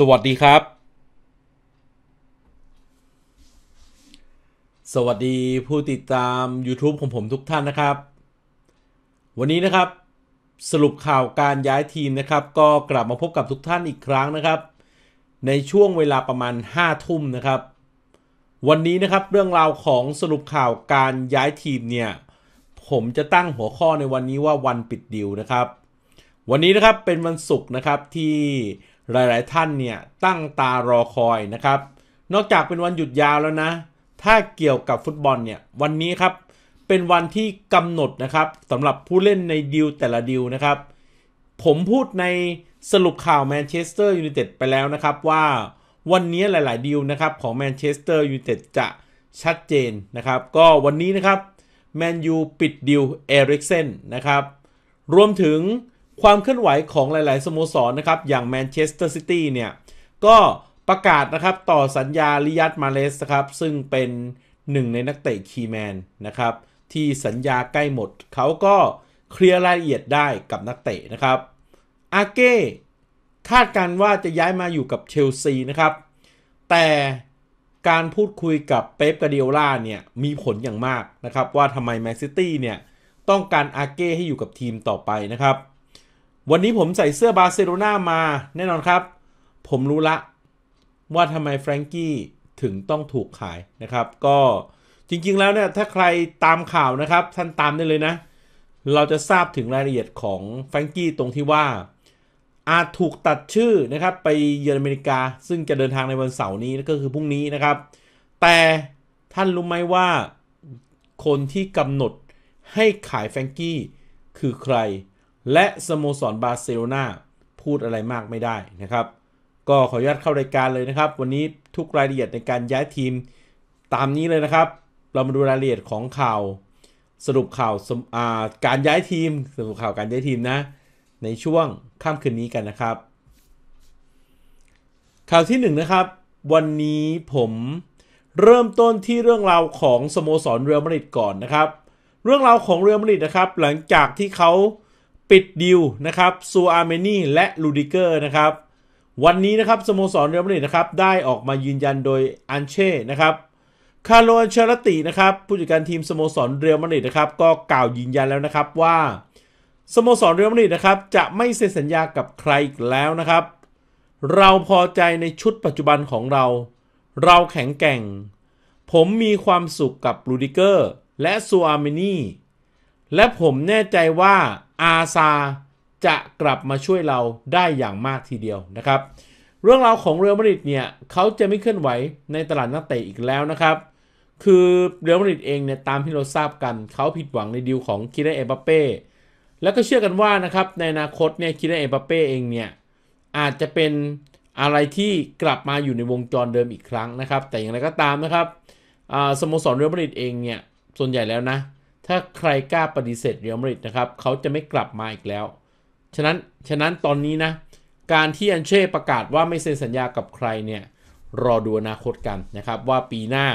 สวัสดีครับ สวัสดีผู้ติดตาม YouTube ของผมทุกท่านนะครับ วันนี้นะครับสรุปข่าวการย้ายทีมนะครับ ก็กลับมาพบกับทุกท่านอีกครั้งนะครับ ในช่วงเวลาประมาณ 5 ทุ่มนะครับ วันนี้นะครับเรื่องราวของสรุปข่าวการย้ายทีมเนี่ย ผมจะตั้งหัวข้อในวันนี้ว่าวันปิดดิวนะครับ วันนี้นะครับเป็นวันศุกร์นะครับที่หลายๆ ท่านเนี่ยตั้งตารอคอยนะครับ นอกจากเป็นวันหยุดยาวแล้วนะ ถ้าเกี่ยวกับฟุตบอลเนี่ยวันนี้ครับเป็นวันที่กำหนดนะครับสำหรับผู้เล่นในดิวแต่ละดิวนะครับ ผมพูดในสรุปข่าวแมนเชสเตอร์ยูไนเต็ดไปแล้วนะครับว่าวันนี้หลาย ๆดิวนะครับของแมนเชสเตอร์ยูไนเต็ดจะชัดเจนนะครับ ก็วันนี้นะครับแมนยูปิดดิวเอริกเซนนะครับ รวมถึงความเคลื่อนไหวของหลาย ๆ สโมสรนะครับ อย่างแมนเชสเตอร์ซิตี้เนี่ย ก็ประกาศนะครับต่อสัญญาลิยัตมาเลสครับ ซึ่งเป็นหนึ่งในนักเตะคีแมนนะครับที่สัญญาใกล้หมด เขาก็เคลียร์รายละเอียดได้กับนักเตะนะครับ อาเก้คาดการว่าจะย้ายมาอยู่กับเชลซีนะครับ แต่การพูดคุยกับเป๊ปกาเดียล่าเนี่ยมีผลอย่างมากนะครับว่าทำไมแมนซิตี้เนี่ยต้องการอาเก้ให้อยู่กับทีมต่อไปนะครับวันนี้ผมใส่เสื้อบาร์เซโลนามาแน่นอนครับ ผมรู้ละว่าทำไมแฟรงกี้ถึงต้องถูกขายนะครับ ก็จริงๆแล้วเนี่ยถ้าใครตามข่าวนะครับท่านตามได้เลยนะ เราจะทราบถึงรายละเอียดของแฟรงกี้ตรงที่ว่าอาจถูกตัดชื่อนะครับ ไปเยอรมนิกา ซึ่งจะเดินทางในวันเสาร์นี้ก็คือพรุ่งนี้นะครับ แต่ท่านรู้ไหมว่าคนที่กำหนดให้ขายแฟรงกี้คือใครและ สโมสรบาร์เซโลนาพูดอะไรมากไม่ได้นะครับ ก็ขออนุญาตเข้ารายการเลยนะครับ วันนี้ทุกรายละเอียดในการย้ายทีมตามนี้เลยนะครับ เรามาดูรายละเอียดของข่าว สรุปข่าวาการย้ายทีม สรุปข่าวการย้ายทีมนะในช่วงค่ำคืนนี้กันนะครับ ข่าวที่1นนะครับวันนี้ผมเริ่มต้นที่เรื่องราวของสโมสรเรอัลมาดริดก่อนนะครับ เรื่องราวของเรอัลมาดริดนะครับ หลังจากที่เขาปิดดิวนะครับซูอาเมนีและลูดิเกอร์นะครับวันนี้นะครับสโมสรเรอัลมาดริดนะครับได้ออกมายืนยันโดยอันเช่นะครับคาร์โลอันเชลตินะครับผู้จัดการทีมสโมสรเรอัลมาดริดนะครับก็กล่าวยืนยันแล้วนะครับว่าสโมสรเรอัลมาดริดนะครับจะไม่เซ็นสัญญากับใครอีกแล้วนะครับ เราพอใจในชุดปัจจุบันของเรา เราแข็งแกร่ง ผมมีความสุขกับลูดิเกอร์และซูอาเมนีและผมแน่ใจว่าอาซาจะกลับมาช่วยเราได้อย่างมากทีเดียวนะครับ เรื่องราวของเรือมริดเนี่ยเขาจะไม่เคลื่อนไหวในตลาดนักเตะอีกแล้วนะครับ คือเรือมริดเองเนี่ยตามที่เราทราบกันเขาผิดหวังในดีลของคิเรเอบาปเป้แล้วก็เชื่อกันว่านะครับในอนาคตเนี่ยคิเรเอบาปเป้เองเนี่ยอาจจะเป็นอะไรที่กลับมาอยู่ในวงจรเดิมอีกครั้งนะครับ แต่อย่างไรก็ตามนะครับสโมสรเรือมริดเองเนี่ยส่วนใหญ่แล้วนะถ้าใครกล้าปฏิเสธเรอัลมาดริดนะครับ เขาจะไม่กลับมาอีกแล้ว ฉะนั้น ฉะนั้นตอนนี้นะ การที่อันเช่ประกาศว่าไม่เซ็นสัญญากับใครเนี่ย รอดูอนาคตกันนะครับว่าปีหน้า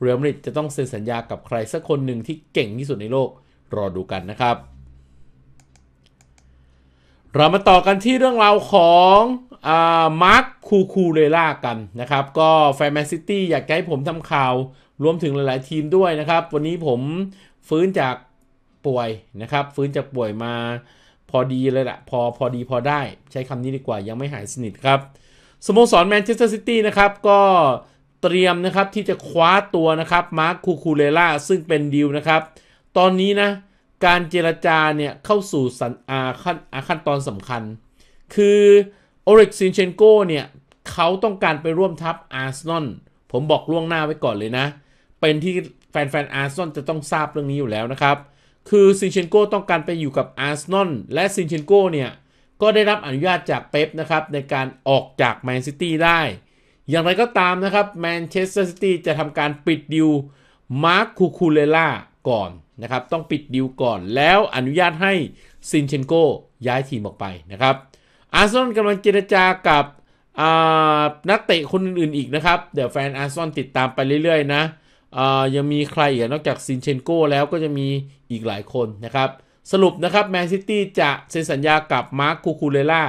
เรอัลมาดริดจะต้องเซ็นสัญญากับใครสักคนหนึ่งที่เก่งที่สุดในโลก รอดูกันนะครับ เรามาต่อกันที่เรื่องราวของมาร์ค คูคูเรล่ากันนะครับ ก็แฟนแมนซิตี้อยากให้ผมทำข่าว รวมถึงหลายๆทีมด้วยนะครับ วันนี้ผมฟื้นจากป่วยนะครับ ฟื้นจากป่วยมาพอดีเลยละะพอพอดีพอได้ ใช้คำนี้ดีกว่า ยังไม่หายสนิทครับ สโมสรแมนเชสเตอร์ซิตี้นะครับก็เตรียมนะครับที่จะคว้าตัวนะครับมาร์คคูคูเลล่าซึ่งเป็นดิวนะครับ ตอนนี้นะการเจรจาเนี่ยเข้าสู่สัญอาขั้นอาขั้นตอนสำคัญ คือโอเิ็กซินเชนโกเนี่ยเขาต้องการไปร่วมทัพอาร์เซนอลผมบอกล่วงหน้าไว้ก่อนเลยนะเป็นที่แฟนๆอาร์ซอนจะต้องทราบเรื่องนี้อยู่แล้วนะครับ คือซินเชนโกต้องการไปอยู่กับอาร์ซอนและซินเชนโกเนี่ยก็ได้รับอนุญาตจากเป๊ปนะครับในการออกจากแมนซิตี้ได้ อย่างไรก็ตามนะครับแมนเชสเตอร์ซิตี้จะทำการปิดดิวมาร์คคูคูเลล่าก่อนนะครับ ต้องปิดดิวก่อนแล้วอนุญาตให้ซินเชนโกย้ายทีมออกไปนะครับอาร์ซอนกำลังเจรจากับนักเตะคนอื่นๆอีกนะครับ เดี๋ยวแฟนอาร์ซอนติดตามไปเรื่อยๆนะยังมีใครอีกนอกจากซินเชนโก้แล้วก็จะมีอีกหลายคนนะครับ สรุปนะครับแมนซิตี้จะเซ็นสัญญากับมาร์คคูคูเลล่า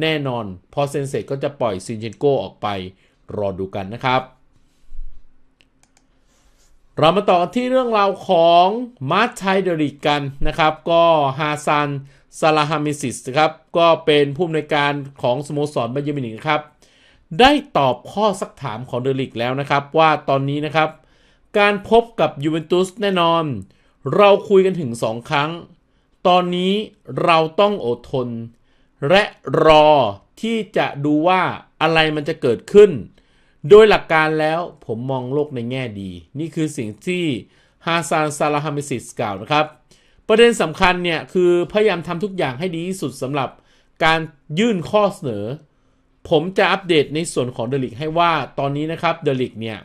แน่นอน พอเซ็นเสร็จก็จะปล่อยซินเชนโก้ออกไปรอดูกันนะครับ เรามาต่อที่เรื่องราวของมาร์ชไทเดริกกันนะครับ ก็ฮาซันซาลาฮามิซิสครับ ก็เป็นผู้อำนวยการของสโมสรบาเยมินิกครับ ได้ตอบข้อสักถามของเดริกแล้วนะครับว่าตอนนี้นะครับการพบกับยูเวนตุสแน่นอน เราคุยกันถึงสองครั้ง ตอนนี้เราต้องอดทน และรอที่จะดูว่าอะไรมันจะเกิดขึ้น โดยหลักการแล้วผมมองโลกในแง่ดี นี่คือสิ่งที่ฮาซานซาลาฮามิสิสกล่าวนะครับ ประเด็นสำคัญเนี่ย คือพยายามทำทุกอย่างให้ดีที่สุดสำหรับการยื่นข้อเสนอ ผมจะอัปเดตในส่วนของเดลิกให้ว่าตอนนี้นะครับเดลิกเนี่ย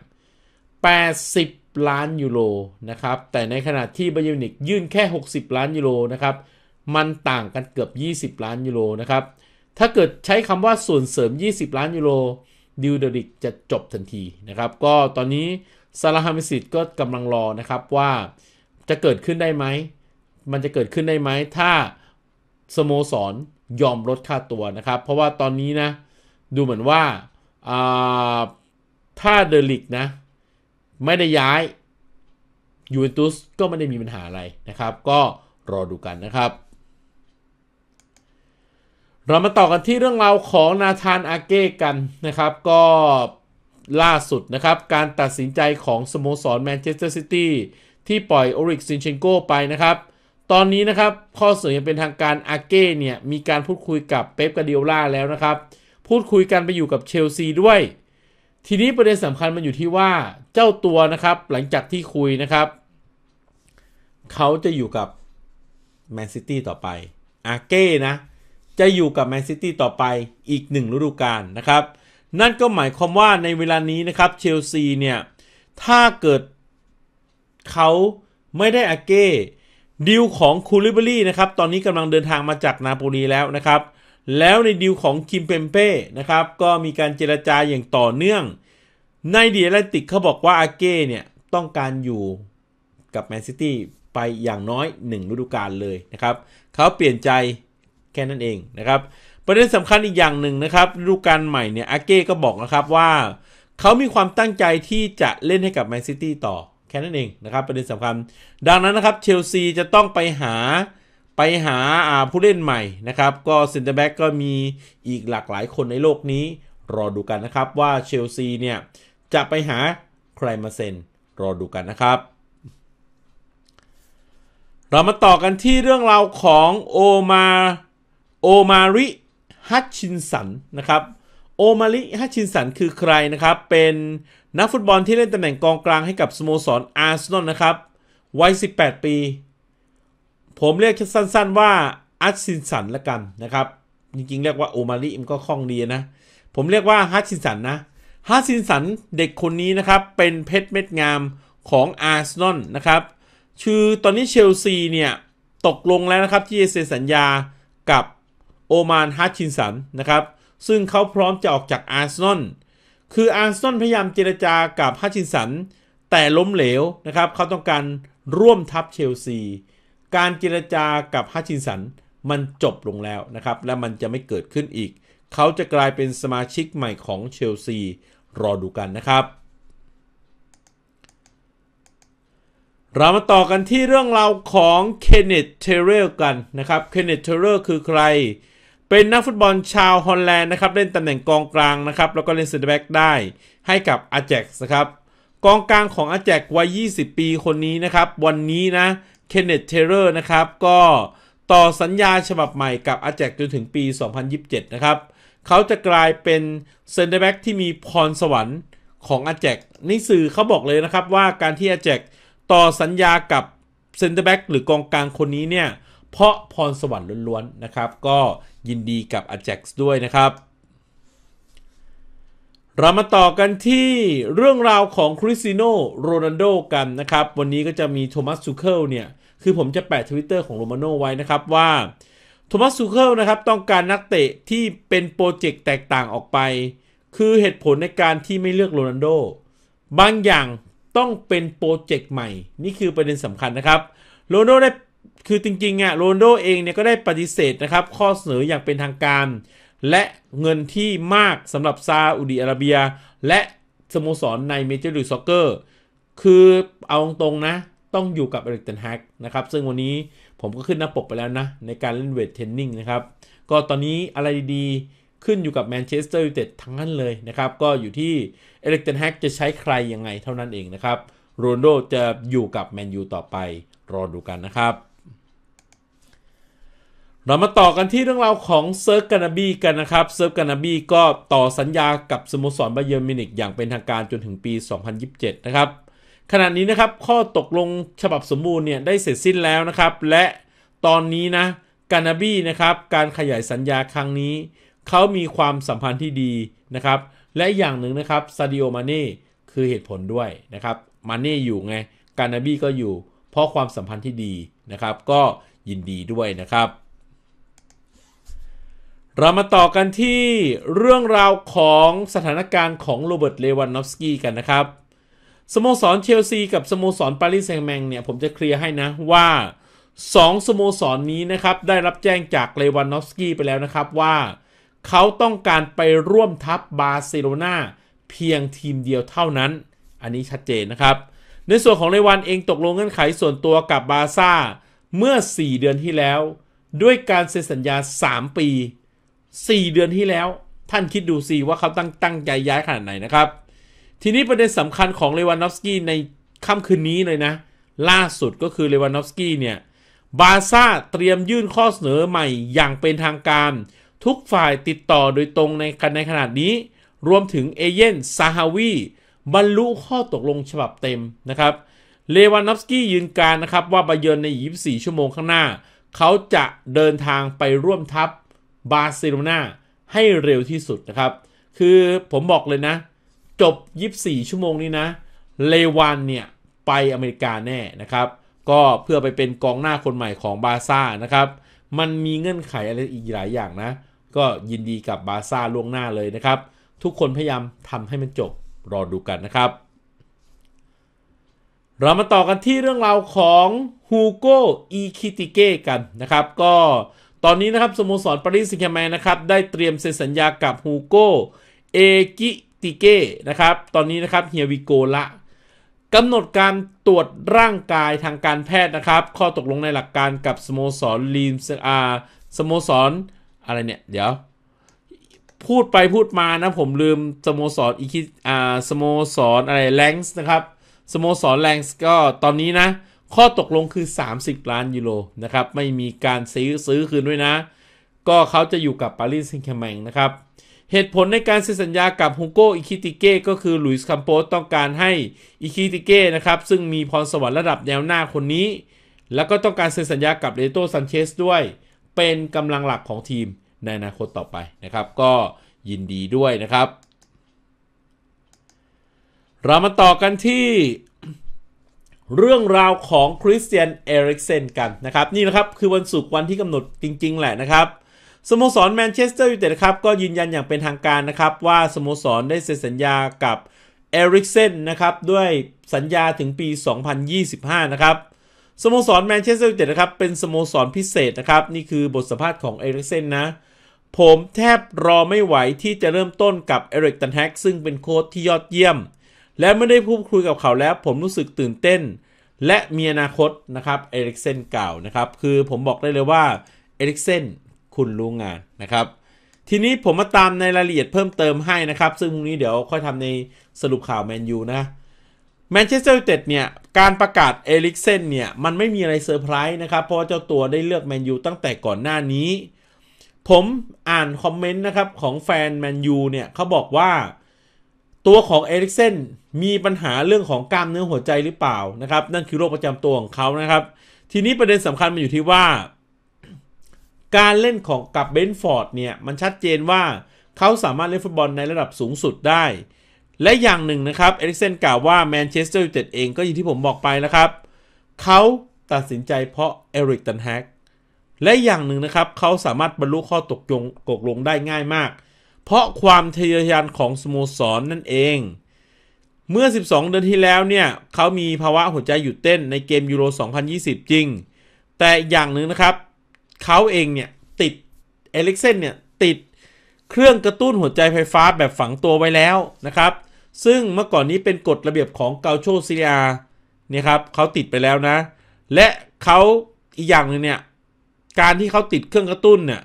80ล้านยูโรนะครับแต่ในขณะที่บาเยรินิกยื่นแค่ 60ล้านยูโรนะครับมันต่างกันเกือบ 20ล้านยูโรนะครับ ถ้าเกิดใช้คำว่าส่วนเสริม 20 ล้านยูโรดิวเดริกจะจบทันทีนะครับ ก็ตอนนี้ซาลาฮามิสิตก็กำลังรอนะครับว่าจะเกิดขึ้นได้ไหมมันจะเกิดขึ้นได้ไหมถ้าสโมสรยอมลดค่าตัวนะครับเพราะว่าตอนนี้นะดูเหมือนว่าถ้าเดลิกนะไม่ได้ย้ายยูเวนตุสก็ไม่ได้มีปัญหาอะไรนะครับ ก็รอดูกันนะครับ เรามาต่อกันที่เรื่องราวของนาธานอาเก้กันนะครับก็ล่าสุดนะครับการตัดสินใจของสโมสรแมนเชสเตอร์ซิตี้ที่ปล่อยโอริกซินเชนโกไปนะครับ ตอนนี้นะครับข้อเสนอยังเป็นทางการอาเก้เนี่ยมีการพูดคุยกับเป๊ปกาเดียล่าแล้วนะครับ พูดคุยกันไปอยู่กับเชลซีด้วยทีนี้ประเด็นสำคัญมันอยู่ที่ว่าเจ้าตัวนะครับหลังจากที่คุยนะครับ เขาจะอยู่กับแมนซิตี้ต่อไปอาเก้นะจะอยู่กับแมนซิตี้ต่อไปอีกหนึ่งฤดูกาลนะครับ นั่นก็หมายความว่าในเวลานี้นะครับเชลซีเนี่ยถ้าเกิดเขาไม่ได้อาเก้ดิวของคูลิเบอรี่นะครับตอนนี้กำลังเดินทางมาจากนาโปลีแล้วนะครับแล้วในดีลของคิมเปมเป้นะครับ ก็มีการเจรจาอย่างต่อเนื่อง ในเดียร์แลนติกเขาบอกว่าอาเก้เนี่ยต้องการอยู่กับแมนซิตี้ไปอย่างน้อย 1 ฤดูกาลเลยนะครับ เขาเปลี่ยนใจแค่นั้นเองนะครับ ประเด็นสำคัญอีกอย่างหนึ่งนะครับฤดูกาลใหม่เนี่ยอาเก้ก็บอกนะครับว่า เขามีความตั้งใจที่จะเล่นให้กับแมนซิตี้ต่อแค่นั้นเอง นะครับประเด็นสำคัญ ดังนั้นนะครับเชลซีจะต้องไปหาไปหาผู้เล่นใหม่นะครับ ก็เซนเตอร์แบ็กก็มีอีกหลากหลายคนในโลกนี้รอดูกันนะครับว่าเชลซีเนี่ย จะไปหาใครมาเซ็นรอดูกันนะครับ เรามาต่อกันที่เรื่องราวของโอมาโอมาริฮัตชินสันนะครับโอมาริฮัตชินสันคือใครนะครับ เป็นนักฟุตบอลที่เล่นตำแหน่งกองกลางให้กับสโมสรอาร์เซนอลนะครับ วัย 18 ปีผมเรียกสั้นๆว่าอัตชินสันละกันนะครับ จริงๆ เรียกว่าโอมารีมก็คล่องดีนะ ผมเรียกว่าฮัตชินสันนะฮัตชินสันเด็กคนนี้นะครับ เป็นเพชรเม็ดงามของอาร์เซนอลนะครับ ชื่อตอนนี้เชลซีเนี่ย ตกลงแล้วนะครับ ที่จะเซ็นสัญญากับโอมานฮัตชินสันนะครับ ซึ่งเขาพร้อมจะออกจากอาร์เซนอล คืออาร์เซนอลพยายามเจรจากับฮัตชินสัน แต่ล้มเหลวนะครับ เขาต้องการร่วมทัพเชลซีการเจรจากับฮัชินสันมันจบลงแล้วนะครับและมันจะไม่เกิดขึ้นอีก เขาจะกลายเป็นสมาชิกใหม่ของเชลซี รอดูกันนะครับ เรามาต่อกันที่เรื่องราวของเคนเนตเทเรลกันนะครับเคนเนตเทเรลคือใคร เป็นนักฟุตบอลชาวฮอลแลนด์นะครับ เล่นตำแหน่งกองกลางนะครับแล้วก็เล่นเซนเตอร์แบ็กได้ให้กับอาแจ็กนะครับ กองกลางของอาแจกวัย20 ปีคนนี้นะครับ วันนี้นะเคนเนตเทเลอร์นะครับก็ต่อสัญญาฉบับใหม่กับอาแจกจนถึงปี 2027นะครับเขาจะกลายเป็นเซนเตอร์แบ็กที่มีพรสวรรค์ของอาแจกนี่สื่อเขาบอกเลยนะครับว่าการที่อาแจกต่อสัญญากับเซนเตอร์แบ็กหรือกองกลางคนนี้เนี่ยเพราะพรสวรรค์ล้วนๆนะครับก็ยินดีกับอาแจกด้วยนะครับ เรามาต่อกันที่เรื่องราวของคริสติโนโรนัลโดกันนะครับวันนี้ก็จะมีโทมัสซูเคิลเนี่ยคือผมจะแปะทวิตเตอร์ของโรมาโนไว้นะครับ ว่าโทมัสซูเคิลนะครับ ต้องการนักเตะที่เป็นโปรเจกต์แตกต่างออกไป คือเหตุผลในการที่ไม่เลือกโรนัลโดบางอย่างต้องเป็นโปรเจกต์ใหม่ นี่คือประเด็นสำคัญนะครับโรนัลโดได้คือจริงๆอะโรนโดเองเนี่ยก็ได้ปฏิเสธนะครับ ข้อเสนออย่างเป็นทางการ และเงินที่มากสำหรับซาอุดีอาระเบีย และสโมสรในเมเจอร์ลีกซ็อกเกอร์คือเอาตรงๆนะต้องอยู่กับเอริกเทนฮกนะครับ ซึ่งวันนี้ผมก็ขึ้นหน้าปกไปแล้วนะในการเล่นเวทเทรนนิ่งนะครับ ก็ตอนนี้อะไรดี ๆ ขึ้นอยู่กับแมนเชสเตอร์ยูไนเต็ดทั้งนั้นเลยนะครับ ก็อยู่ที่เอริกเทนฮกจะใช้ใครยังไงเท่านั้นเองนะครับโรนโดจะอยู่กับแมนยูต่อไปรอดูกันนะครับ เรามาต่อกันที่เรื่องราวของเซิร์ฟกานาบีกันนะครับเซิร์ฟกานาบีก็ต่อสัญญากับสโมสรบาเยอร์มินิกอย่างเป็นทางการจนถึงปี 2027 นะครับขณะนี้นะครับข้อตกลงฉบับสมบูรณ์เนี่ยได้เสร็จสิ้นแล้วนะครับ และตอนนี้นะกานาบี้นะครับการขยายสัญญาครั้งนี้เขามีความสัมพันธ์ที่ดีนะครับ และอย่างหนึ่งนะครับซาดิโอมาเน่คือเหตุผลด้วยนะครับมาเน่อยู่ไงกานาบี้ก็อยู่เพราะความสัมพันธ์ที่ดีนะครับ ก็ยินดีด้วยนะครับ เรามาต่อกันที่เรื่องราวของสถานการณ์ของโรเบิร์ตเลวันนอฟสกี้กันนะครับสโมสรเชลซีกับสโมสรปารีสแซงต์แมงเนี่ยผมจะเคลียร์ให้นะว่า 2สโมสรนนี้นะครับ ได้รับแจ้งจากเลวานอฟสกี้ไปแล้วนะครับว่าเขาต้องการไปร่วมทัพบาร์เซโลนาเพียงทีมเดียวเท่านั้น อันนี้ชัดเจนนะครับ ในส่วนของเลวานเองตกลงเงื่อนไขส่วนตัวกับบาซ่า เมื่อ 4 เดือนที่แล้ว ด้วยการเซ็นสัญญา 3 ปี 4 เดือนที่แล้วท่านคิดดูสิว่าเขาตั้งตั้งใจย้ายขนาดไหนนะครับทีนี้ประเด็นสำคัญของเลวานอฟสกี้ในค่ำคืนนี้เลยนะ ล่าสุดก็คือเลวานอฟสกี้เนี่ยบาซ่าเตรียมยื่นข้อเสนอใหม่ อย่างเป็นทางการทุกฝ่ายติดต่อโดยตรงในกันในขนาดนี้ รวมถึงเอเย่นซาฮาวีบรรลุข้อตกลงฉบับเต็มนะครับเลวานอฟสกี้ยืนการนะครับ ว่าบาเยนใน 24 ชั่วโมงข้างหน้า เขาจะเดินทางไปร่วมทัพบาร์เซโลนาให้เร็วที่สุดนะครับ คือผมบอกเลยนะจบ 24 ชั่วโมงนี้นะ เลวันเนี่ย ไปอเมริกาแน่นะครับ ก็เพื่อไปเป็นกองหน้าคนใหม่ของบาซ่านะครับ มันมีเงื่อนไขอะไรอีกหลายอย่างนะ ก็ยินดีกับบาซ่าล่วงหน้าเลยนะครับ ทุกคนพยายามทำให้มันจบรอดูกันนะครับ เรามาต่อกันที่เรื่องราวของฮูโกอีคิติเก้กันนะครับ ก็ตอนนี้นะครับสโมสรปารีสแซงต์แมนนะครับ ได้เตรียมเซ็นสัญญากับฮูโกเอกิติเก้นะครับตอนนี้นะครับเฮียวิโกละกำหนดการตรวจร่างกายทางการแพทย์นะครับ ข้อตกลงในหลักการกับสโมสรลีมซอาสโมสรอะไรเนี่ยเดี๋ยว พูดไปพูดมานะ ผมลืมสโมสรอีกอ่าสโมสรอะไรแลงส์นะครับสโมสรแลงส์ก็ตอนนี้นะ ข้อตกลงคือ 30ล้านยูโรนะครับไม่มีการซื้อซื้อคืนด้วยนะ ก็เขาจะอยู่กับปารีสแซงต์แชร์แมงนะครับเหตุผลในการเซ็นสัญญากับฮงโกอิคิติเก้ก็คือหลุยส์คัมโปสต้องการให้อิคิติเก้นะครับ ซึ่งมีพรสวรรค์ระดับแนวหน้าคนนี้ แล้วก็ต้องการเซ็นสัญญากับเรโตซันเชสด้วย เป็นกำลังหลักของทีมในอนาคตต่อไปนะครับ ก็ยินดีด้วยนะครับ เรามาต่อกันที่เรื่องราวของคริสเตียนเอริกเซนกันนะครับ นี่นะครับคือวันศุกร์วันที่กำหนดจริง ๆ แหละนะครับสโมสรแมนเชสเตอร์ยูไนเต็ดครับก็ยืนยันอย่างเป็นทางการนะครับว่าสโมสรได้เซ็นสัญญากับเอริกเซนนะครับ ด้วยสัญญาถึงปี 2025 นะครับ สโมสรแมนเชสเตอร์ยูไนเต็ดนะครับเป็น สโมสรพิเศษนะครับ นี่คือบทสัมภาษณ์ของเอริกเซนนะ ผมแทบรอไม่ไหวที่จะเริ่มต้นกับเอริกตันแฮกซึ่งเป็นโค้ชที่ยอดเยี่ยม และไม่ได้พูดคุยกับเขาแล้วผมรู้สึกตื่นเต้น และมีอนาคตนะครับเอริกเซนกล่าวนะครับคือผมบอกได้เลยว่าเอริกเซนคุณรู้งานนะครับ ทีนี้ผมมาตามในรายละเอียดเพิ่มเติมให้นะครับ ซึ่งพรุ่งนี้เดี๋ยวค่อยทำในสรุปข่าวแมนยูนะแมนเชสเตอร์ยูไนเต็ดเนี่ยการประกาศเอลิกเซนเนี่ย มันไม่มีอะไรเซอร์ไพรส์นะครับ เพราะเจ้าตัวได้เลือกแมนยูตั้งแต่ก่อนหน้านี้ ผมอ่านคอมเมนต์นะครับของแฟนแมนยูเนี่ยเขาบอกว่าตัวของเอลิกเซนมีปัญหาเรื่องของกล้ามเนื้อหัวใจหรือเปล่านะครับนั่นคือโรคประจำตัวของเขานะครับทีนี้ประเด็นสำคัญมันอยู่ที่ว่าการเล่นของกับเบนฟอร์ดเนี่ยมันชัดเจนว่าเขาสามารถเล่นฟุตบอลในระดับสูงสุดได้ และอย่างหนึ่งนะครับเอริกเซนกล่าวว่าแมนเชสเตอร์ยูไนเต็ดเองก็อย่างที่ผมบอกไปนะครับ เขาตัดสินใจเพราะเอริกตันแฮกและอย่างหนึ่งนะครับเขาสามารถบรรลุข้อตกลงตกลงได้ง่ายมาก เพราะความทะเยอทะยานของสโมสรนนั่นเอง เมื่อ 12 เดือนที่แล้วเนี่ยเขามีภาวะหัวใจหยุดเต้นในเกมยูโร2020 จริง แต่อย่างหนึ่งนะครับเขาเองเนี่ยติดเอลิกเซนเนี่ยติดเครื่องกระตุ้นหัวใจไฟฟ้าแบบฝังตัวไว้แล้วนะครับ ซึ่งเมื่อก่อนนี้เป็นกฎระเบียบของเกาโชซิลียเนี่ยครับเขาติดไปแล้วนะ และเขาอีกอย่างหนึ่งเนี่ย การที่เขาติดเครื่องกระตุ้นเนี่ย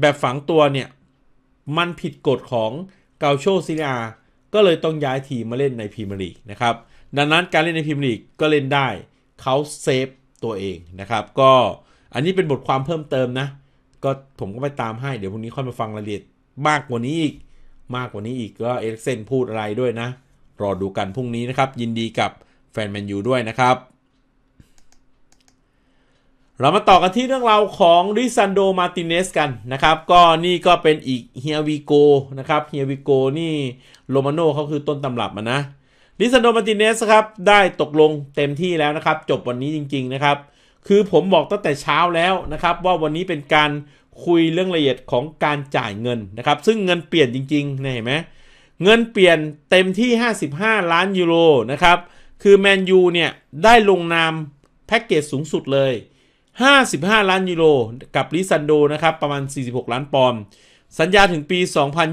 แบบฝังตัวเนี่ยมันผิดกฎของเกาโชซิลียก็เลยต้องย้ายทีมมาเล่นในพรีเมียร์ลีกนะครับดังนั้นการเล่นในพรีเมียร์ลีกก็เล่นได้เขาเซฟตัวเองนะครับก็อันนี้เป็นบทความเพิ่มเติมนะ ก็ผมก็ไปตามให้เดี๋ยวพรุ่งนี้ค่อยมาฟังรายละเอียดมากกว่านี้อีก มากกว่านี้อีกก็เอเล็กเซนพูดอะไรด้วยนะ รอดูกันพรุ่งนี้นะครับ ยินดีกับแฟนแมนยูด้วยนะครับ เรามาต่อกันที่เรื่องราวของริซันโด มาติเนสกันนะครับ ก็นี่ก็เป็นอีกเฮียวิโกนะครับเฮียวิโกนี่โรมาโนเขาคือต้นตำรับมานะริซันโด มาติเนสครับได้ตกลงเต็มที่แล้วนะครับ จบวันนี้จริงๆนะครับคือผมบอกตั้งแต่เช้าแล้วนะครับ ว่าวันนี้เป็นการคุยเรื่องละเอียดของการจ่ายเงินนะครับ ซึ่งเงินเปลี่ยนจริงๆนะเห็นไหมเงินเปลี่ยนเต็มที่ 55 ล้านยูโรนะครับ คือแมนยูเนี่ยได้ลงนามแพ็กเกจสูงสุดเลย 55 ล้านยูโรกับลิซันโดนะครับประมาณ 46 ล้านปอนด์สัญญาถึงปี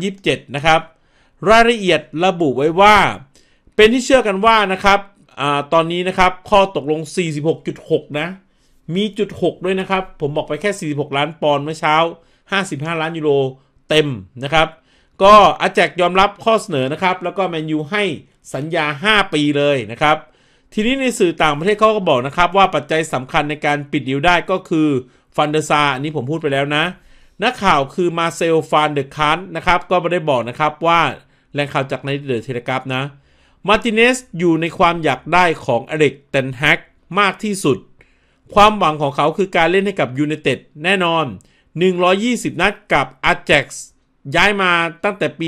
2027 นะครับรายละเอียดระบุไว้ว่า เป็นที่เชื่อกันว่านะครับอตอนนี้นะครับ ข้อตกลง 46.6 นะมีจุด6ด้วยนะครับ ผมบอกไปแค่ 46 ล้านปอนด์เมื่อเช้า 55 ล้านยูโรเต็มนะครับ ก็อาแจกยอมรับข้อเสนอนะครับ แล้วก็แมนยูให้สัญญา 5 ปีเลยนะครับ ทีนี้ในสื่อต่างประเทศเขาก็บอกนะครับ ว่าปัจจัยสำคัญในการปิดดีลได้ก็คือฟันเดอร์ซาอันนี้ผมพูดไปแล้วนะ นักข่าวคือมาเซลฟานเดอคันนะครับ ก็ไม่ได้บอกนะครับว่าแรงข่าวจากในเดอะเทเลกราฟนะ มาร์ติเนสอยู่ในความอยากได้ของอเล็กเตนแฮกมากที่สุดความหวังของเขาคือการเล่นให้กับยูเนเต็ดแน่นอน 120 นัดกับอาแจ็กย้ายมาตั้งแต่ปี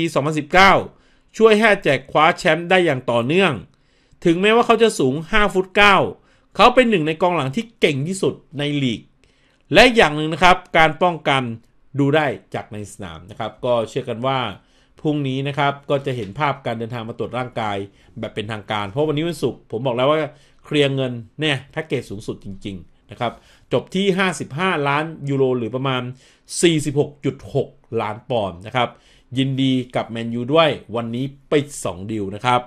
2019 ช่วยให้อาแจ็กคว้าแชมป์ได้อย่างต่อเนื่อง ถึงแม้ว่าเขาจะสูง5ฟุต9เขาเป็นหนึ่งในกองหลังที่เก่งที่สุดในลีก และอย่างหนึ่งนะครับการป้องกันดูได้จากในสนามนะครับ ก็เชื่อกันว่าพรุ่งนี้นะครับก็จะเห็นภาพการเดินทางมาตรวจร่างกายแบบเป็นทางการเพราะวันนี้วันศุกร์ผมบอกแล้วว่าเคลียร์เงินเนี่ยแพ็กเกจสูงสุดจริงๆ นะครับ จบที่ 55 ล้านยูโรหรือประมาณ 46.6 ล้านปอนด์นะครับ ยินดีกับแมนยูด้วยวันนี้ไป2ดิวนะครับ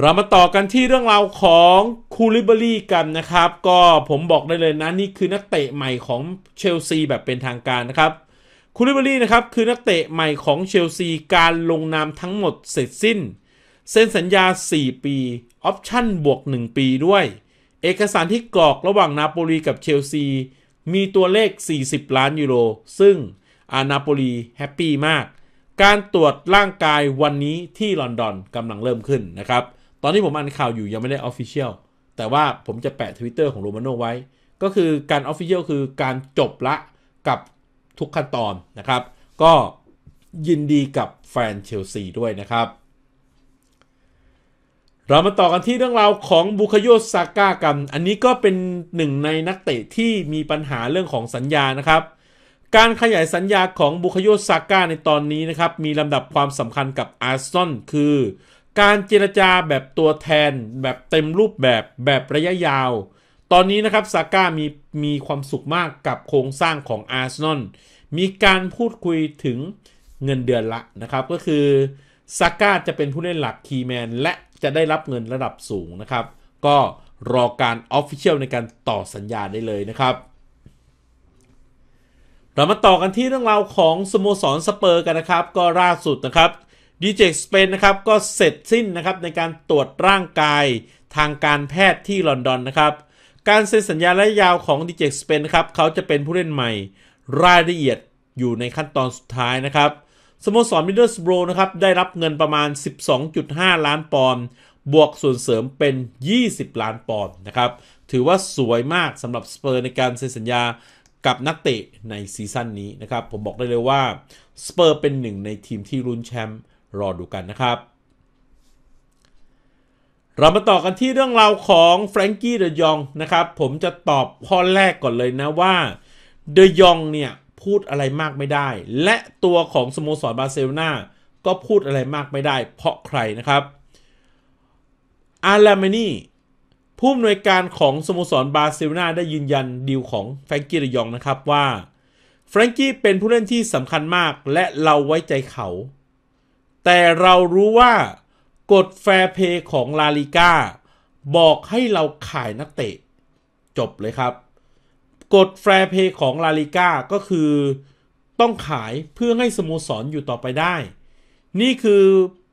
เรามาต่อกันที่เรื่องราวของคูลิเบอรี่กันนะครับ ก็ผมบอกได้เลยนะนี่คือนักเตะใหม่ของเชลซีแบบเป็นทางการนะครับคูลิเบอรี่นะครับคือนักเตะใหม่ของเชลซีการลงนามทั้งหมดเสร็จสิ้นเซ็นสัญญา 4 ปี ออปชั่น บวก 1 ปี ด้วย เอกสารที่กรอกระหว่าง นาโปลี กับ เชลซี มีตัวเลข 40 ล้าน ยูโร ซึ่งอานาโปลี แฮปปี้ มาก การตรวจร่างกายวันนี้ที่ ลอนดอน กำลังเริ่มขึ้นนะครับ ตอนนี้ ผมอ่านข่าวอยู่ยังไม่ได้ ออฟฟิเชียล แต่ว่าผมจะแปะทวิตเตอร์ของ โรมาโนไว้ ก็คือการ ออฟฟิเชียล คือการจบละกับทุกขั้นตอนนะครับ ก็ยินดีกับแฟน เชลซี ด้วยนะครับเรามาต่อกันที่เรื่องราวของบุคโยซาก้ากัน อันนี้ก็เป็นหนึ่งในนักเตะที่มีปัญหาเรื่องของสัญญานะครับ การขยายสัญญาของบุคโยซาก้าในตอนนี้นะครับมีลำดับความสำคัญกับอาร์ซอนคือการเจรจาแบบตัวแทน แบบเต็มรูปแบบแบบระยะยาว ตอนนี้นะครับซาก้ามี มีความสุขมากกับโครงสร้างของอาร์ซอนมีการพูดคุยถึงเงินเดือนละนะครับก็คือซาก้าจะเป็นผู้เล่นหลักคีแมนและจะได้รับเงินระดับสูงนะครับ ก็รอการออฟฟิเชียลในการต่อสัญญาได้เลยนะครับ เรามาต่อกันที่เรื่องราวของสโมสรสเปอร์กันนะครับ ก็ล่าสุดนะครับดีเจสเปนนะครับ ก็เสร็จสิ้นนะครับในการตรวจร่างกายทางการแพทย์ที่ลอนดอนนะครับ การเซ็นสัญญาระยะยาวของดีเจสเปนนะครับ เขาจะเป็นผู้เล่นใหม่รายละเอียดอยู่ในขั้นตอนสุดท้ายนะครับสโมสรมิดเดิลสโบรนะครับ ได้รับเงินประมาณ 12.5 ล้านปอนด์บวกส่วนเสริมเป็น 20 ล้านปอนด์นะครับ ถือว่าสวยมากสำหรับสเปอร์ในการเซ็นสัญญากับนักเตะในซีซั่นนี้นะครับ ผมบอกได้เลยว่าสเปอร์เป็นหนึ่งในทีมที่ลุ้นแชมป์รอดูกันนะครับ เรามาต่อกันที่เรื่องราวของแฟรงกี้เดยองนะครับ ผมจะตอบข้อแรกก่อนเลยนะว่าเดยองเนี่ยพูดอะไรมากไม่ได้ และตัวของสโมสรบาร์เซโลนาก็พูดอะไรมากไม่ได้เพราะใครนะครับอาร์ลาเมนีผู้อำนวยการของสโมสรบาร์เซโลนาได้ยืนยันดีลของแฟรงกี้ระยองนะครับว่าแฟรงกี้เป็นผู้เล่นที่สำคัญมากและเราไว้ใจเขาแต่เรารู้ว่ากฎแฟร์เพย์ของลาลิก้าบอกให้เราขายนักเตะ จบเลยครับกฎแฟร์เพย์ของลาลิก้าก็คือต้องขายเพื่อให้สโมสรออยู่ต่อไปได้ นี่คือ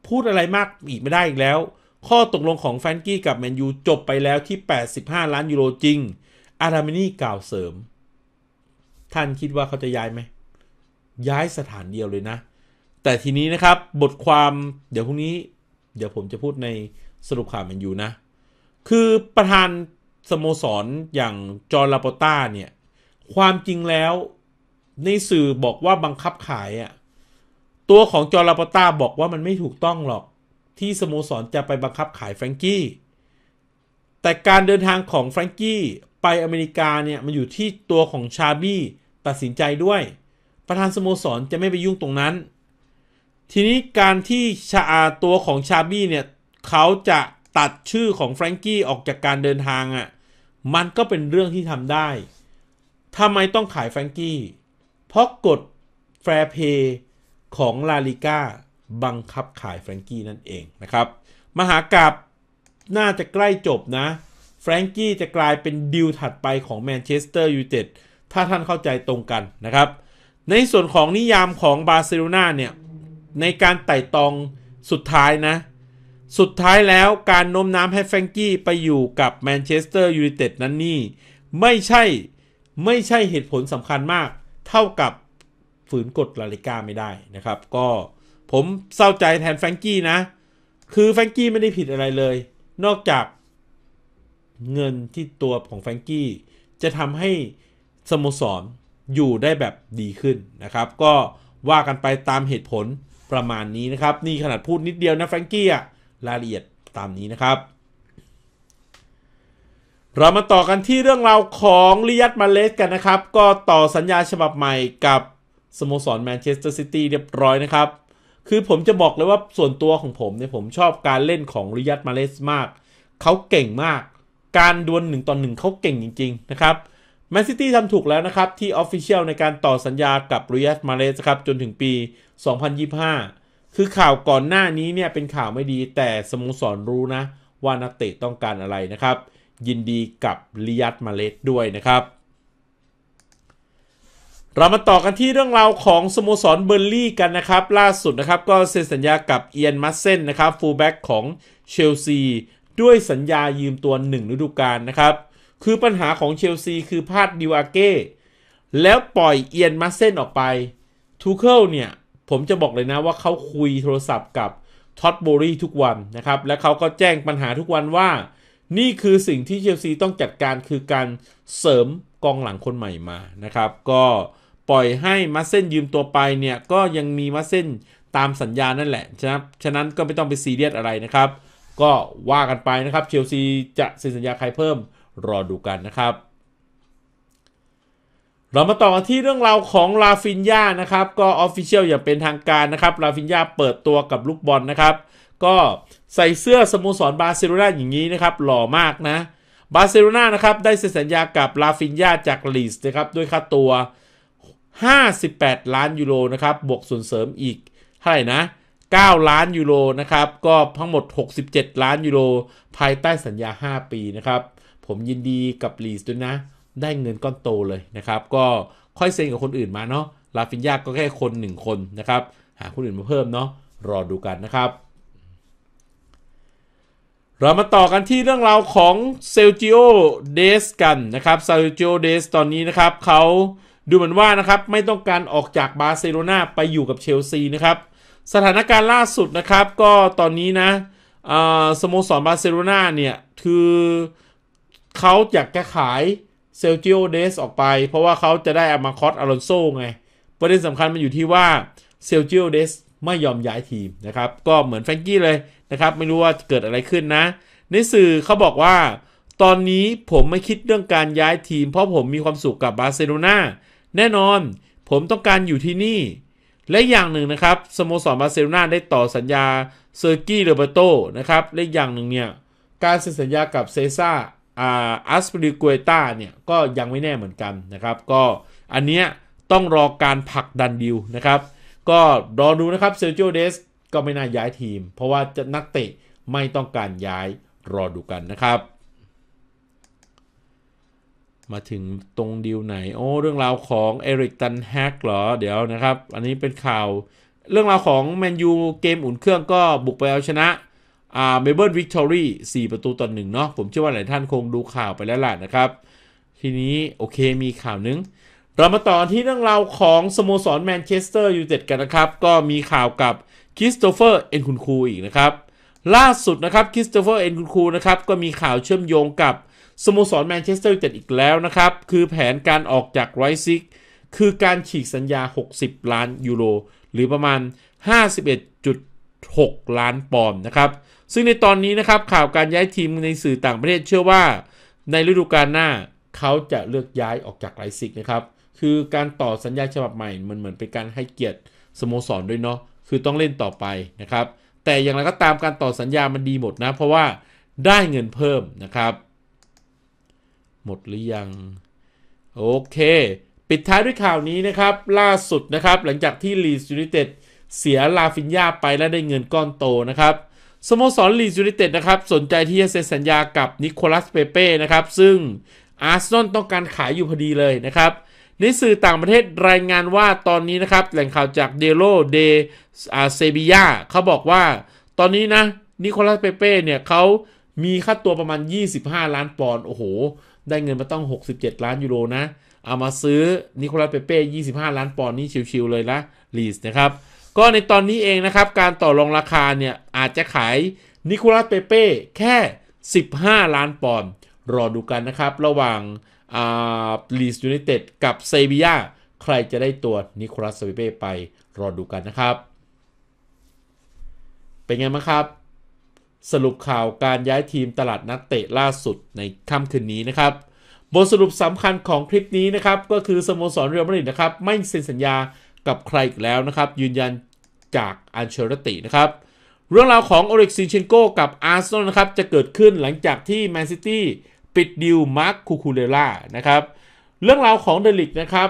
พูดอะไรมากอีกไม่ได้อีกแล้ว ข้อตกลงของแฟนกี้กับแมนยูจบไปแล้วที่ 85 ล้านยูโรจริง อารามินีกล่าวเสริม ท่านคิดว่าเขาจะย้ายไหม ย้ายสถานเดียวเลยนะ แต่ทีนี้นะครับบทความเดี๋ยวพรุ่งนี้ เดี๋ยวผมจะพูดในสรุปข่าวแมนยูนะ คือประธานสโมสรอย่างจอร์ลาโปต้าเนี่ย ความจริงแล้วในสื่อบอกว่าบังคับขายอะ่ะตัวของจอร์ลาโปต้าบอกว่ามันไม่ถูกต้องหรอกที่สโมสรจะไปบังคับขายแฟรงกี้แต่การเดินทางของแฟรงกี้ไปอเมริกา เนี่ย มันอยู่ที่ตัวของชาบี้ตัดสินใจด้วย ประธาน สโมสรจะไม่ไปยุ่งตรงนั้น ทีนี้การที่ชาตัวของชาบี้เนี่ยเขาจะตัดชื่อของแฟรงกี้ออกจากการเดินทางอะ่ะมันก็เป็นเรื่องที่ทำได้ ทำไมต้องขายแฟรงกี้ เพราะกฎแฟร์เพย์ของลาลิก้าบังคับขายแฟรงกี้นั่นเองนะครับ มหากราบน่าจะใกล้จบนะ แฟรงกี้จะกลายเป็นดิวถัดไปของแมนเชสเตอร์ยูไนเต็ดถ้าท่านเข้าใจตรงกันนะครับ ในส่วนของนิยามของบาร์เซโลนาเนี่ยในการไต่ตองสุดท้ายนะสุดท้ายแล้วการโน้มน้ำให้แฟงกี้ไปอยู่กับแมนเชสเตอร์ยูไนเต็ดนั้นนี่ไม่ใช่ไม่ใช่เหตุผลสำคัญมากเท่ากับฝืนกฎลาลิก้าไม่ได้นะครับ ก็ผมเศร้าใจแทนแฟงกี้นะ คือแฟงกี้ไม่ได้ผิดอะไรเลย นอกจากเงินที่ตัวของแฟงกี้ จะทำให้สโมสรอยู่ได้แบบดีขึ้นนะครับ ก็ว่ากันไปตามเหตุผลประมาณนี้นะครับ นี่ขนาดพูดนิดเดียวนะแฟงกี้อ่ะรายละเอียดตามนี้นะครับ เรามาต่อกันที่เรื่องราวของลิยัตมาเลสกันนะครับ ก็ต่อสัญญาฉบับใหม่กับสโมสรแมนเชสเตอร์ซิตี้เรียบร้อยนะครับ คือผมจะบอกเลยว่าส่วนตัวของผมเนี่ยผมชอบการเล่นของลิยัตมาเลสมากเขาเก่งมาก การดวลหนึ่งต่อหนึ่งเขาเก่งจริง ๆ นะครับแมนซิตี้ทำถูกแล้วนะครับที่ออฟฟิเชียลในการต่อสัญญากับลิยัตมาเลสครับจนถึงปี 2025คือข่าวก่อนหน้านี้เนี่ยเป็นข่าวไม่ดีแต่สโมสรรู้นะว่านักเตะต้องการอะไรนะครับ ยินดีกับลิยัตมาเลสด้วยนะครับ เรามาต่อกันที่เรื่องราวของสโมสรเบอร์ลี่กันนะครับ ล่าสุดนะครับ ก็เซ็นสัญญากับเอียนมัสเซนนะครับฟูลแบ็กของเชลซีด้วยสัญญายืมตัว1ฤดูกาลนะครับ คือปัญหาของเชลซีคือพลาดดิวอาเก้แล้วปล่อยเอียนมาเซนออกไปทูเคิลเนี่ยผมจะบอกเลยนะว่าเขาคุยโทรศัพท์กับท็อตบบรีทุกวันนะครับ และเขาก็แจ้งปัญหาทุกวันว่านี่คือสิ่งที่เชลซีต้องจัดการคือการเสริมกองหลังคนใหม่มานะครับ ก็ปล่อยให้มาเส้นยืมตัวไปเนี่ยก็ยังมีมาเส้นตามสัญญานั่นแหละนะครับฉะนั้นก็ไม่ต้องไปซีเรียสอะไรนะครับ ก็ว่ากันไปนะครับเชลซีจะเซ็นสัญญาใครเพิ่มรอดูกันนะครับเรามาต่อที่เรื่องราวของลาฟินยานะครับ ก็ออฟฟิเชียลอย่างเป็นทางการนะครับลาฟินยาเปิดตัวกับลูกบอลนะครับ ก็ใส่เสื้อสโมสรบาร์เซโลนาอย่างนี้นะครับ หล่อมากนะ บาร์เซโลนานะครับ ได้เซ็นสัญญากับลาฟินยาจากลีสนะครับด้วยค่าตัว 58 ล้านยูโรนะครับบวกส่วนเสริมอีกเท่าไหร่นะ 9 ล้านยูโรนะครับก็ทั้งหมด 67 ล้านยูโรภายใต้สัญญา 5 ปีนะครับ ผมยินดีกับลีสด้วยนะได้เงินก้อนโตเลยนะครับ ก็ค่อยเซ็นกับคนอื่นมาเนาะลาฟินยาก็แค่คนหนึ่งคนนะครับ หาคนอื่นมาเพิ่ม เนาะ รอดูกันนะครับ เรามาต่อกันที่เรื่องราวของเซลจิโอเดสกันนะครับเซลจิโอเดสตอนนี้นะครับ เขาดูเหมือนว่านะครับไม่ต้องการออกจากบาร์เซโลนาไปอยู่กับเชลซีนะครับ สถานการณ์ล่าสุดนะครับ ก็ตอนนี้นะสโมสรบาร์เซโลนาเนี่ยคือเขาอยากจะขายเซลจิโอเดสออกไปเพราะว่าเขาจะได้อามาคอสอารอนโซไงประเด็นสำคัญมันอยู่ที่ว่าเซลจิโอเดสไม่ยอมย้ายทีมนะครับก็เหมือนแฟงกี้เลยนะครับไม่รู้ว่าเกิดอะไรขึ้นนะ ในสื่อเขาบอกว่า ตอนนี้ผมไม่คิดเรื่องการย้ายทีม เพราะผมมีความสุขกับบาร์เซโลนาแน่นอนผมต้องการอยู่ที่นี่ และอย่างหนึ่งนะครับสโมสรบาร์เซโลนาได้ต่อสัญญาเซอร์กี้เรเบโตนะครับและอย่างหนึ่งเนี่ยการเซ็นสัญญากับเซซ่าอัสปริกุเอต้าเนี่ยก็ยังไม่แน่เหมือนกันนะครับก็อันเนี้ยต้องรอการผลักดันดิวนะครับ ก็รอดูนะครับเซอร์จิโอเดสก็ไม่น่าย้ายทีมเพราะว่าจะนักเตะไม่ต้องการย้ายรอดูกันนะครับ มาถึงตรงดิวไหนโอ้เรื่องราวของเอริกตันแฮกเหรอเดี๋ยวนะครับอันนี้เป็นข่าว เรื่องราวของแมนยูเกมอุ่นเครื่องก็บุกไปเอาชนะอ่าเมเบิลวิกตอรี่สี่ประตูต่อหนึ่งเนาะผมเชื่อว่าหลายท่านคงดูข่าวไปแล้วล่ะนะครับทีนี้โอเคมีข่าวนึงเรามาต่อที่เรื่องราวของสโมสรแมนเชสเตอร์ยูไนเต็ดกันนะครับก็มีข่าวกับคริสโตเฟอร์เอ็นคุนคูอีกนะครับล่าสุดนะครับคริสโตเฟอร์เอ็นคุนคูนะครับก็มีข่าวเชื่อมโยงกับสโมสรแมนเชสเตอร์ยูไนเต็ดอีกแล้วนะครับคือแผนการออกจากไรซิกคือการฉีกสัญญา 60 ล้านยูโรหรือประมาณ 51. 6 ล้านปอนด์นะครับ ซึ่งในตอนนี้นะครับข่าวการย้ายทีมในสื่อต่างประเทศเชื่อว่าในฤดูกาลหน้าเขาจะเลือกย้ายออกจากไลซิกนะครับคือการต่อสัญญาฉบับใหม่มันเหมือนเป็นการให้เกียรติสโมสรด้วยเนาะคือต้องเล่นต่อไปนะครับ แต่อย่างไรก็ตามการต่อสัญญามันดีหมดนะเพราะว่าได้เงินเพิ่มนะครับ หมดหรือยังโอเค ปิดท้ายด้วยข่าวนี้นะครับล่าสุดนะครับ หลังจากที่ลีสยูนิเต็ดเสียลาฟินยาไปและได้เงินก้อนโตนะครับสโมสรลีสยูไิเต็ดนะครับ สนใจที่จะเซ็นสัญญากับนิโคลัสเปเป้นะครับ ซึ่งอาร์เซนอลต้องการขายอยู่พอดีเลยนะครับ ในสื่อต่างประเทศรายงานว่าตอนนี้นะครับ แหล่งข่าวจากเดโลเดอาเซบียาเขาบอกว่าตอนนี้นะนิโคลัสเปเป้เนี่ยเขามีค่าตัวประมาณ 25 ล้านปอนด์ โอ้โห ได้เงินมาต้อง 67 ล้านยูโรนะ เอามาซื้อนิโคลัสเปเป้25 ล้านปอนด์นี่ชิวๆเลยละลีสนะครับก็ในตอนนี้เองนะครับการต่อรองราคาเนี่ย อาจจะขายนิโคลัสเปเป้แค่ 15 ล้านปอนด์รอดูกันนะครับระหว่างลีสยูไนเต็ดกับเซบียาใครจะได้ตัวนิโคลัสเปเป้ไปรอดูกันนะครับ เป็นไงบ้างครับ สรุปข่าวการย้ายทีมตลาดนักเตะล่าสุดในค่ำคืนนี้นะครับบทสรุปสำคัญของคลิปนี้นะครับ ก็คือสโมสรเรอัลมาดริดนะครับ ไม่เซ็นสัญญากับใครอีกแล้วนะครับยืนยันจากอันเชอร์ตินะครับ เรื่องราวของโอเล็กซินเชนโกกับอาร์เซนอลนะครับ จะเกิดขึ้นหลังจากที่แมนซิตี้ปิดดิวมาร์คคูคูเรล่านะครับ เรื่องราวของเดลิกนะครับ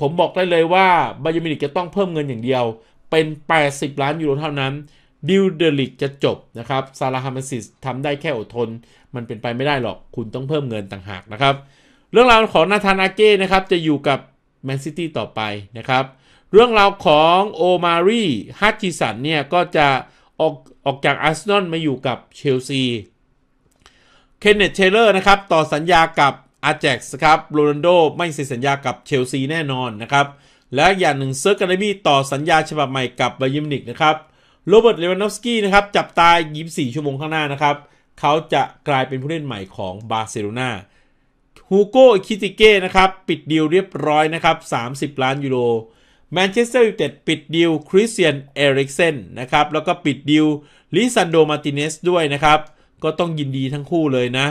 ผมบอกได้เลยว่าบายมินิกจะต้องเพิ่มเงินอย่างเดียว เป็น 80 ล้านยูโรเท่านั้น ดิวเดลิกจะจบนะครับซาลาฮามาซิสทำได้แค่อดทน มันเป็นไปไม่ได้หรอกคุณต้องเพิ่มเงินต่างหากนะครับ เรื่องราวของนาธานอาเก้นะครับ จะอยู่กับแมนซิตี้ต่อไปนะครับเรื่องราวของโอมารีฮัตจิสันเนี่ย ก็จะออกออกจากอาร์เซนอลมาอยู่กับเชลซี เคนเนตเชเลอร์นะครับ ต่อสัญญากับอาแจ็กส์ครับโรนันโดไม่เซ็นสัญญากับเชลซีแน่นอนนะครับ และอย่างหนึ่งเซอร์กาเดมี่ต่อสัญญาฉบับใหม่กับบายิมนิกนะครับ โรเบิร์ต เลวานอฟสกี้นะครับ จับตายยิมสี่ชั่วโมงข้างหน้านะครับ เขาจะกลายเป็นผู้เล่นใหม่ของบาร์เซโลนาฮูโก้คิติเก้นะครับ ปิดดีลเรียบร้อยนะครับ30ล้านยูโรแมนเชสเตอร์ยูไนเต็ดปิดดิวคริสเตียนเอริกเซนนะครับแล้วก็ปิดดิวลิซันโดมาติเนสด้วยนะครับ ก็ต้องยินดีทั้งคู่เลยนะ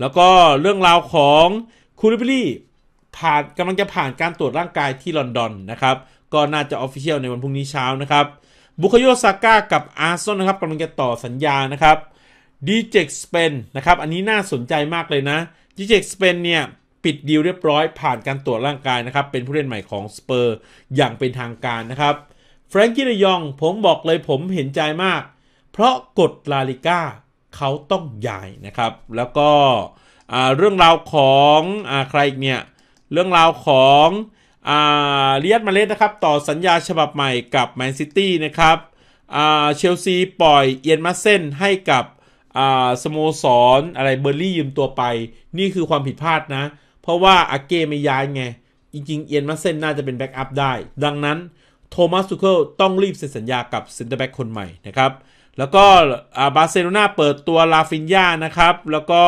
แล้วก็เรื่องราวของคูริบลี่ผ่านกำลังจะผ่านการตรวจร่างกายที่ลอนดอนนะครับก็น่าจะออฟฟิเชียลในวันพรุ่งนี้เช้านะครับบุคโยซาก้ากับอาร์ซอนนะครับกำลังจะต่อสัญญานะครับดีเจ็กสเปนนะครับอันนี้น่าสนใจมากเลยนะดีเจ็กสเปนเนี่ยปิดดีลเรียบร้อยผ่านการตรวจร่างกายนะครับ เป็นผู้เล่นใหม่ของสเปอร์อย่างเป็นทางการนะครับแฟรงกี้เดยองผมบอกเลยผมเห็นใจมาก เพราะกฎลาลิก้าเขาต้องย้ายนะครับ แล้วก็เรื่องราวของอใครอีกเนี่ย เรื่องราวของเลียดมาเลสนะครับ ต่อสัญญาฉบับใหม่กับแมนซิตี้นะครับเชลซีปล่อยเอียนมาเซนให้กับสโมสรออะไรเบอร์ลี่ยืมตัวไปนี่คือความผิดพลาดนะราะว่าอาเกไม่ย้ายไง จริง ๆ เอียนมาเซนน่าจะเป็นแบ็กอัพได้ ดังนั้นโทมัสซูเคิลต้องรีบเซ็นสัญญากับเซ็นเตอร์แบ็กคนใหม่นะครับ แล้วก็บาร์เซโลนาเปิดตัวลาฟินยานะครับ แล้วก็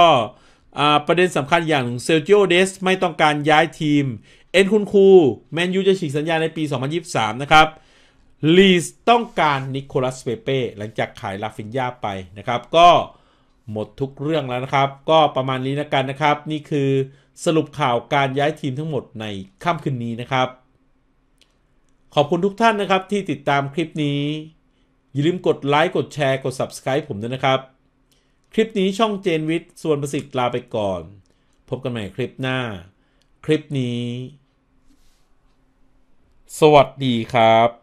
ประเด็นสำคัญอย่างเซลจิโอเดสไม่ต้องการย้ายทีมเอ็นคุนคูแมนยูจะฉีกสัญญาในปี 2023 นะครับลีสต้องการนิโคลัสเปเป้หลังจากขายลาฟินยาไปนะครับ ก็หมดทุกเรื่องแล้วนะครับ ก็ประมาณนี้นะกันนะครับ นี่คือสรุปข่าวการย้ายทีมทั้งหมดในค่ำคืนนี้นะครับ ขอบคุณทุกท่านนะครับที่ติดตามคลิปนี้ อย่าลืมกดไลค์กดแชร์กด Subscribe ผมด้วยนะครับ คลิปนี้ช่องเจนวิทย์ส่วนประสิทธิ์ลาไปก่อน พบกันใหม่คลิปหน้า คลิปนี้ สวัสดีครับ